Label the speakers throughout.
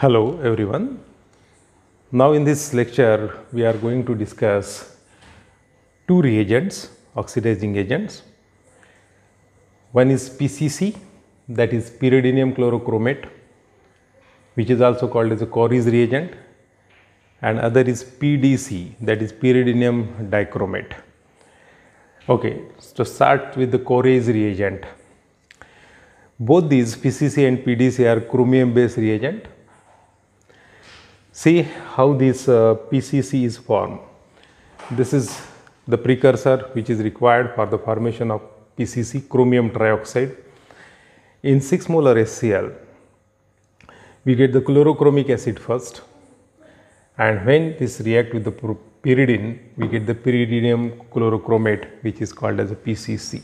Speaker 1: Hello everyone. Now in this lecture we are going to discuss two reagents, oxidizing agents. One is PCC that is pyridinium chlorochromate which is also called as a Corey's reagent and other is PDC that is pyridinium dichromate. Okay, so start with the Corey's reagent. Both these PCC and PDC are chromium based reagent see how this uh, PCC is formed. This is the precursor which is required for the formation of PCC chromium trioxide. In 6 molar HCl, we get the chlorochromic acid first and when this react with the pyridine, we get the pyridinium chlorochromate which is called as a PCC.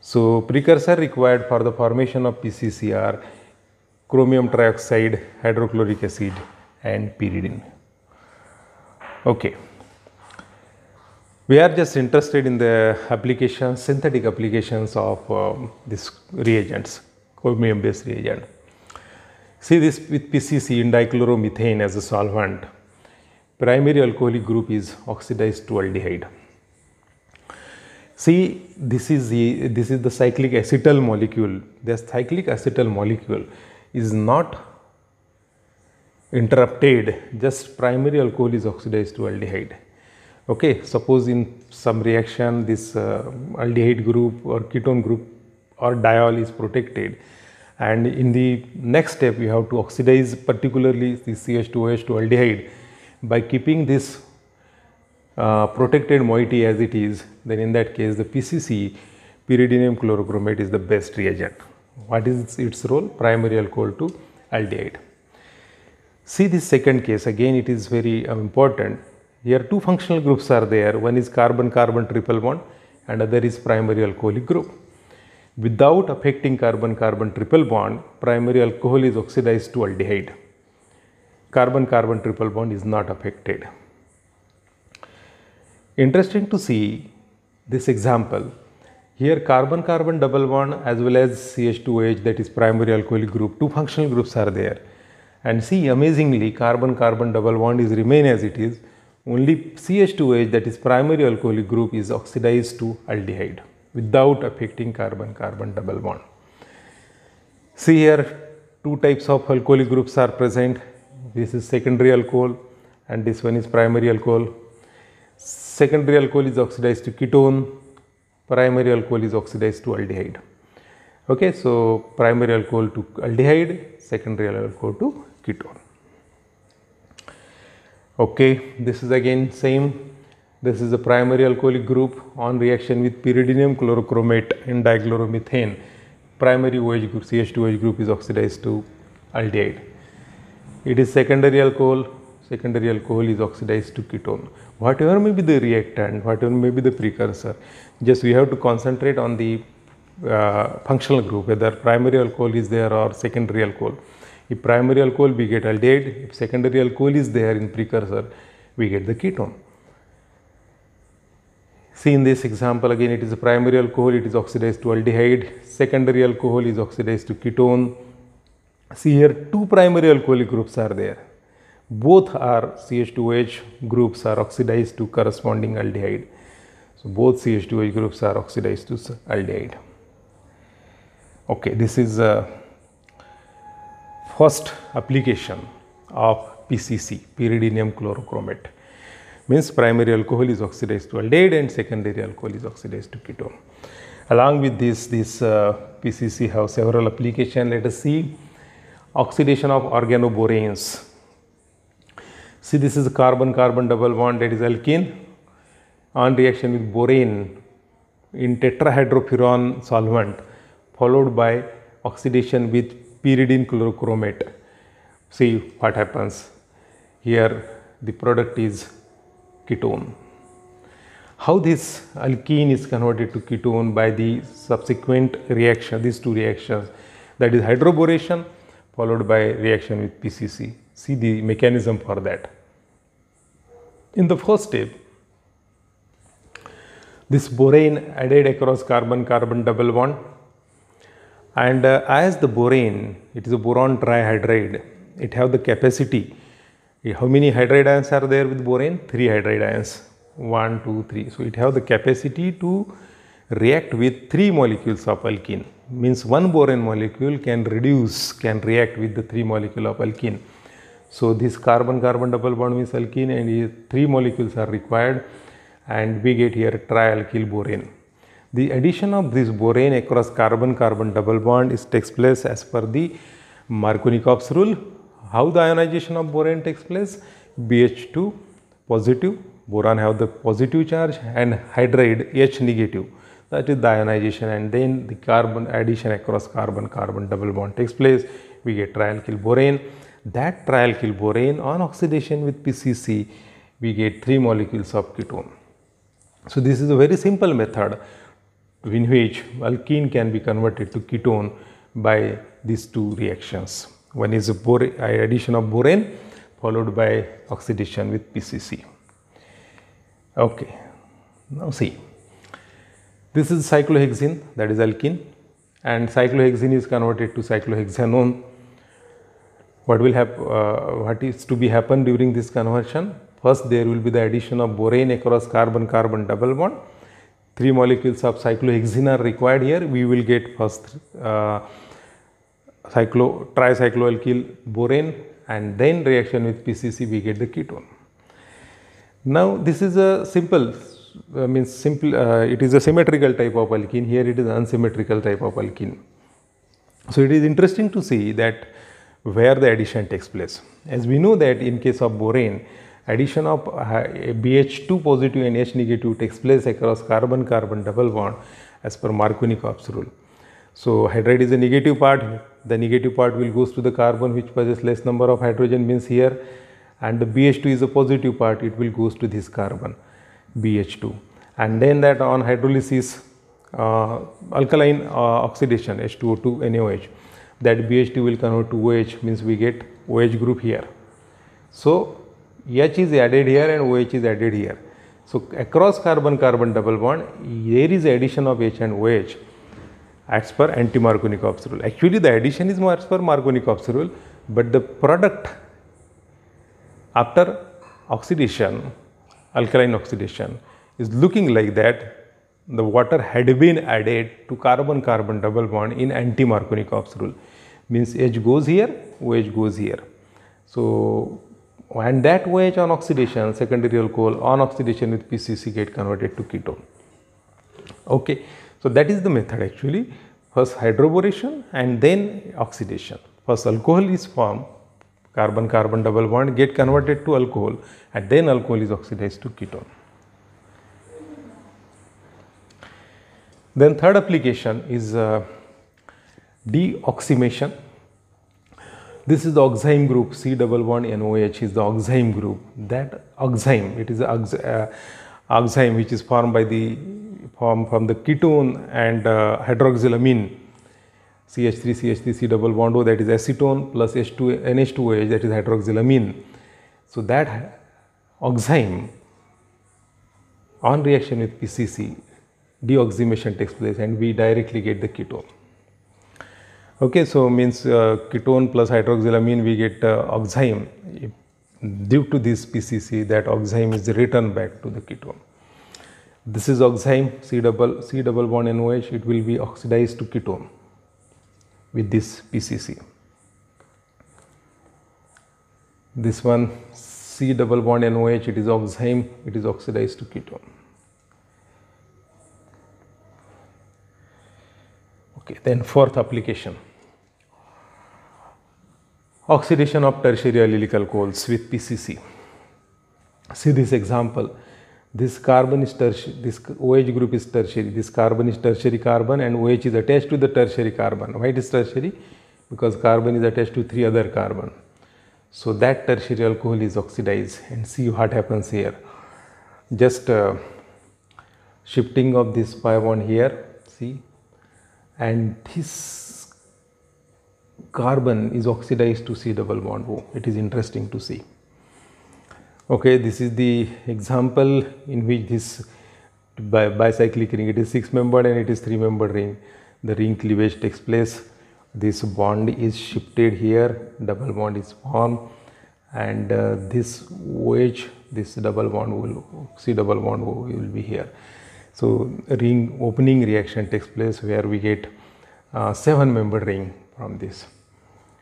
Speaker 1: So, precursor required for the formation of PCC are chromium trioxide, hydrochloric acid and pyridine okay we are just interested in the applications synthetic applications of um, these reagents chromium based reagent see this with pcc in dichloromethane as a solvent primary alcoholic group is oxidized to aldehyde see this is the this is the cyclic acetyl molecule This cyclic acetyl molecule is not interrupted just primary alcohol is oxidized to aldehyde okay suppose in some reaction this uh, aldehyde group or ketone group or diol is protected and in the next step you have to oxidize particularly the CH2OH to aldehyde by keeping this uh, protected moiety as it is then in that case the PCC pyridinium chlorochromate is the best reagent. What is its role? Primary alcohol to aldehyde. See this second case again it is very um, important. Here two functional groups are there one is carbon-carbon triple bond and other is primary alcoholic group. Without affecting carbon-carbon triple bond primary alcohol is oxidized to aldehyde. Carbon-carbon triple bond is not affected. Interesting to see this example here carbon-carbon double bond as well as CH2OH that is primary alcoholic group, two functional groups are there. And see amazingly carbon-carbon double bond is remain as it is. Only CH2H that is primary alcoholic group is oxidized to aldehyde without affecting carbon-carbon double bond. See here two types of alcoholic groups are present. This is secondary alcohol and this one is primary alcohol. Secondary alcohol is oxidized to ketone, primary alcohol is oxidized to aldehyde. Okay, so primary alcohol to aldehyde, secondary alcohol to ketone okay this is again same this is the primary alcoholic group on reaction with pyridinium chlorochromate and dichloromethane primary OH group CH2OH group is oxidized to aldehyde it is secondary alcohol secondary alcohol is oxidized to ketone whatever may be the reactant whatever may be the precursor just we have to concentrate on the uh, functional group whether primary alcohol is there or secondary alcohol if primary alcohol, we get aldehyde. If secondary alcohol is there in precursor, we get the ketone. See in this example again, it is a primary alcohol, it is oxidized to aldehyde. Secondary alcohol is oxidized to ketone. See here, two primary alcoholic groups are there. Both are CH2H groups are oxidized to corresponding aldehyde. So both CH2H groups are oxidized to aldehyde. Okay, this is. Uh, first application of PCC, pyridinium chlorochromate. Means primary alcohol is oxidized to aldehyde and secondary alcohol is oxidized to ketone. Along with this, this uh, PCC have several applications. Let us see oxidation of organoboranes. See this is carbon-carbon double bond that is alkene on reaction with borane in tetrahydrofuran solvent followed by oxidation with pyridine chlorochromate. See what happens. Here the product is ketone. How this alkene is converted to ketone by the subsequent reaction, these two reactions that is hydroboration followed by reaction with PCC. See the mechanism for that. In the first step, this borane added across carbon-carbon double bond and uh, as the borane, it is a boron trihydride, it have the capacity. How many hydride ions are there with borane? Three hydride ions. One, two, three. So it have the capacity to react with three molecules of alkene. Means one borane molecule can reduce, can react with the three molecule of alkene. So this carbon-carbon double bond means alkene and three molecules are required and we get here trialkyl borane. The addition of this borane across carbon-carbon double bond is takes place as per the Markovnikov's rule. How the ionization of borane takes place? BH2 positive, boron have the positive charge and hydride H negative that is the ionization and then the carbon addition across carbon-carbon double bond takes place. We get trialkyl borane. That trialkyl borane on oxidation with PCC we get 3 molecules of ketone. So, this is a very simple method in which alkene can be converted to ketone by these two reactions. One is uh, addition of borane followed by oxidation with PCC. Okay. Now see, this is cyclohexene that is alkene and cyclohexene is converted to cyclohexanone. What will happen? uh, what is to be happen during this conversion? First there will be the addition of borane across carbon-carbon double bond 3 molecules of cyclohexene are required here, we will get first uh, cyclo, tricycloalkyl borane and then reaction with PCC we get the ketone. Now this is a simple I uh, means simple uh, it is a symmetrical type of alkene here it is unsymmetrical type of alkene. So it is interesting to see that where the addition takes place. As we know that in case of borane addition of uh, BH2 positive and H negative takes place across carbon-carbon double bond as per Markovnikov's rule. So hydride is a negative part, the negative part will goes to the carbon which possesses less number of hydrogen means here and the BH2 is a positive part, it will goes to this carbon BH2 and then that on hydrolysis uh, alkaline uh, oxidation H2O2 NaOH that BH2 will convert to OH means we get OH group here. So H is added here and OH is added here. So, across carbon-carbon double bond, there is addition of H and OH as per anti markovnikovs rule. Actually, the addition is as per Markovnikov's rule, but the product after oxidation, alkaline oxidation is looking like that the water had been added to carbon-carbon double bond in anti-Markovnikov's rule. Means H goes here, OH goes here. So, and that way, on oxidation secondary alcohol on oxidation with PCC get converted to ketone. Okay. So, that is the method actually first hydroboration and then oxidation. First alcohol is formed carbon carbon double bond get converted to alcohol and then alcohol is oxidized to ketone. Then third application is uh, deoximation this is the oxime group, c double bond noh is the oxime group. That oxime, it is ox, uh, oxime which is formed by the form from the ketone and uh, hydroxylamine CH3, CH3, C double bond O that is acetone plus H2, NH2OH that is hydroxylamine. So that oxime on reaction with PCC deoximation takes place and we directly get the ketone. Okay, so means uh, ketone plus hydroxylamine we get uh, oxime. If due to this PCC that oxime is returned back to the ketone. This is oxime C double C double bond NOH it will be oxidized to ketone with this PCC. This one C double bond NOH it is oxime it is oxidized to ketone. Okay, then fourth application oxidation of tertiary allylical coals with PCC. See this example. This carbon is tertiary, this OH group is tertiary, this carbon is tertiary carbon and OH is attached to the tertiary carbon. Why it is tertiary? Because carbon is attached to three other carbon. So that tertiary alcohol is oxidized and see what happens here. Just uh, shifting of this pi bond here, see and this carbon is oxidized to C double bond O. It is interesting to see. Okay, this is the example in which this bi bicyclic ring, it is 6 membered and it is 3 membered ring. The ring cleavage takes place, this bond is shifted here, double bond is formed and uh, this OH, this double bond will, C double bond will be here. So ring opening reaction takes place where we get uh, 7 membered ring from this.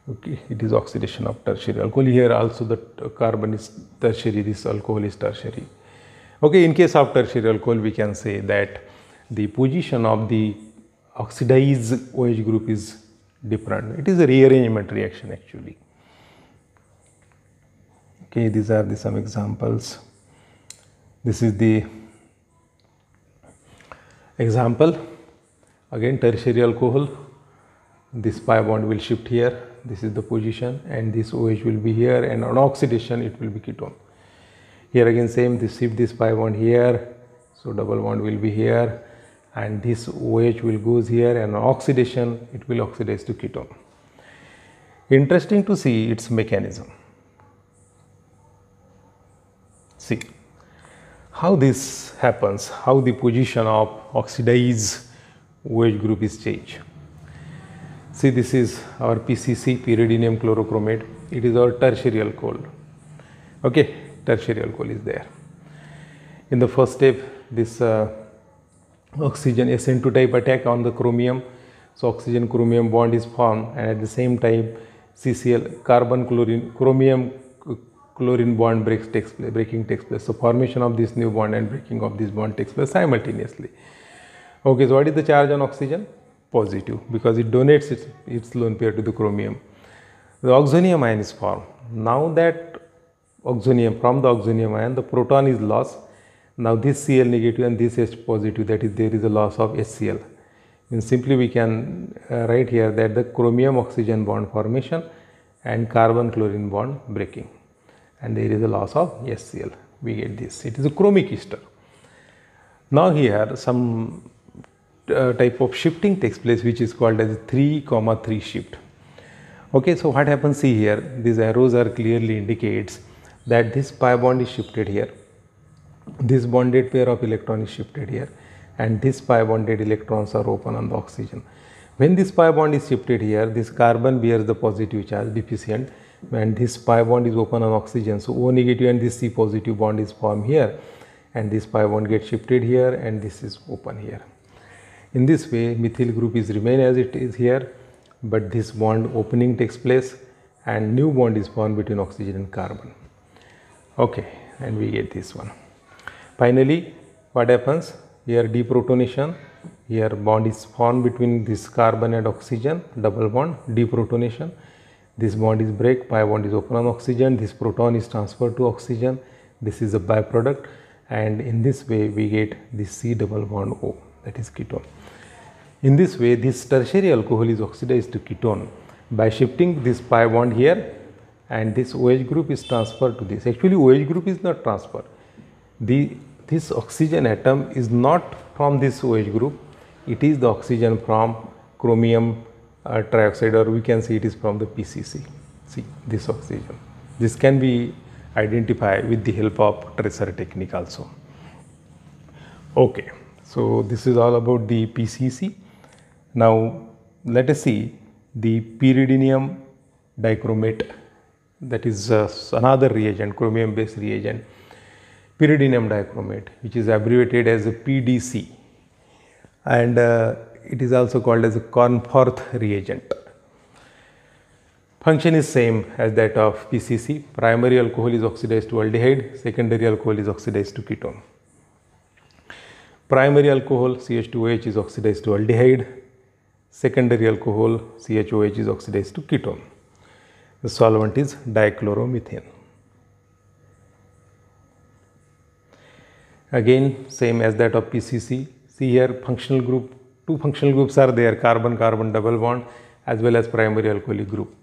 Speaker 1: Okay, it is oxidation of tertiary alcohol. Here also the carbon is tertiary, this alcohol is tertiary. Okay, in case of tertiary alcohol, we can say that the position of the oxidized OH group is different. It is a rearrangement reaction actually. Okay, these are the some examples. This is the Example, again tertiary alcohol, this pi bond will shift here, this is the position and this OH will be here and on oxidation it will be ketone. Here again same, this shift this pi bond here, so double bond will be here and this OH will goes here and oxidation it will oxidize to ketone. Interesting to see its mechanism. See how this happens, how the position of oxidized OH group is changed. See this is our PCC pyridinium chlorochromate, it is our tertiary alcohol, okay, tertiary alcohol is there. In the first step this uh, oxygen SN2 type attack on the chromium, so oxygen chromium bond is formed and at the same time CCl carbon chlorine chromium chlorine bond breaks takes place, breaking takes place. So formation of this new bond and breaking of this bond takes place simultaneously. Okay, so what is the charge on oxygen? Positive because it donates its, its lone pair to the chromium. The oxonium ion is formed. Now that oxonium from the oxonium ion the proton is lost. Now this Cl negative and this H positive that is there is a loss of HCl. And simply we can uh, write here that the chromium oxygen bond formation and carbon chlorine bond breaking and there is a loss of SCL. We get this. It is a chromic ester. Now here some uh, type of shifting takes place which is called as 3 comma 3 shift. Okay, so what happens see here, these arrows are clearly indicates that this pi bond is shifted here, this bonded pair of electron is shifted here and this pi bonded electrons are open on the oxygen. When this pi bond is shifted here, this carbon bears the positive charge deficient and this pi bond is open on oxygen. So O negative and this C positive bond is formed here and this pi bond gets shifted here and this is open here. In this way methyl group is remain as it is here but this bond opening takes place and new bond is formed between oxygen and carbon. Okay and we get this one. Finally what happens here deprotonation here bond is formed between this carbon and oxygen double bond deprotonation this bond is break, pi bond is open on oxygen, this proton is transferred to oxygen, this is a byproduct and in this way we get the C double bond O that is ketone. In this way this tertiary alcohol is oxidized to ketone by shifting this pi bond here and this OH group is transferred to this. Actually OH group is not transferred. The, this oxygen atom is not from this OH group, it is the oxygen from chromium uh, trioxide or we can see it is from the PCC. See this oxygen. This can be identified with the help of tracer technique also. Okay, so this is all about the PCC. Now let us see the pyridinium dichromate that is uh, another reagent, chromium based reagent, pyridinium dichromate which is abbreviated as PDC and uh, it is also called as a Cornforth reagent. Function is same as that of PCC. Primary alcohol is oxidized to aldehyde, secondary alcohol is oxidized to ketone. Primary alcohol CH2OH is oxidized to aldehyde, secondary alcohol CHOH is oxidized to ketone. The solvent is dichloromethane. Again same as that of PCC. See here functional group two functional groups are there carbon-carbon double bond as well as primary alcoholic group.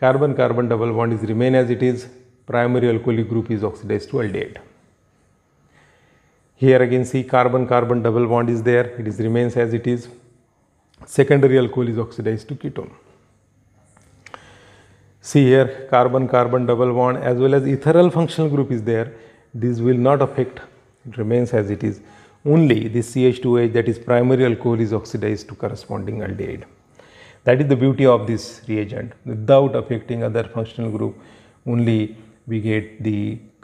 Speaker 1: Carbon-carbon double bond is remain as it is, primary alcoholic group is oxidized to aldehyde. Here again see carbon-carbon double bond is there, it is remains as it is. Secondary alcohol is oxidized to ketone. See here carbon-carbon double bond as well as ethereal functional group is there. This will not affect, it remains as it is only this CH2H that is primary alcohol is oxidized to corresponding aldehyde. That is the beauty of this reagent. Without affecting other functional group, only we get the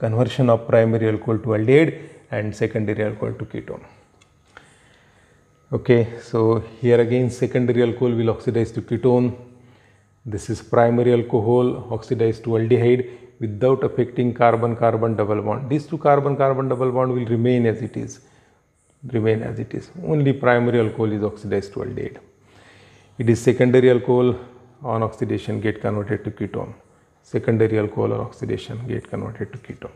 Speaker 1: conversion of primary alcohol to aldehyde and secondary alcohol to ketone. Okay, so here again secondary alcohol will oxidize to ketone. This is primary alcohol oxidized to aldehyde without affecting carbon-carbon double bond. These two carbon-carbon double bond will remain as it is remain as it is. Only primary alcohol is oxidized to aldehyde. It is secondary alcohol on oxidation get converted to ketone. Secondary alcohol on oxidation get converted to ketone.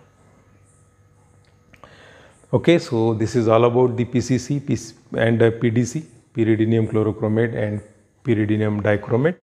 Speaker 1: Okay, so this is all about the PCC and uh, PDC, pyridinium chlorochromate and pyridinium dichromate.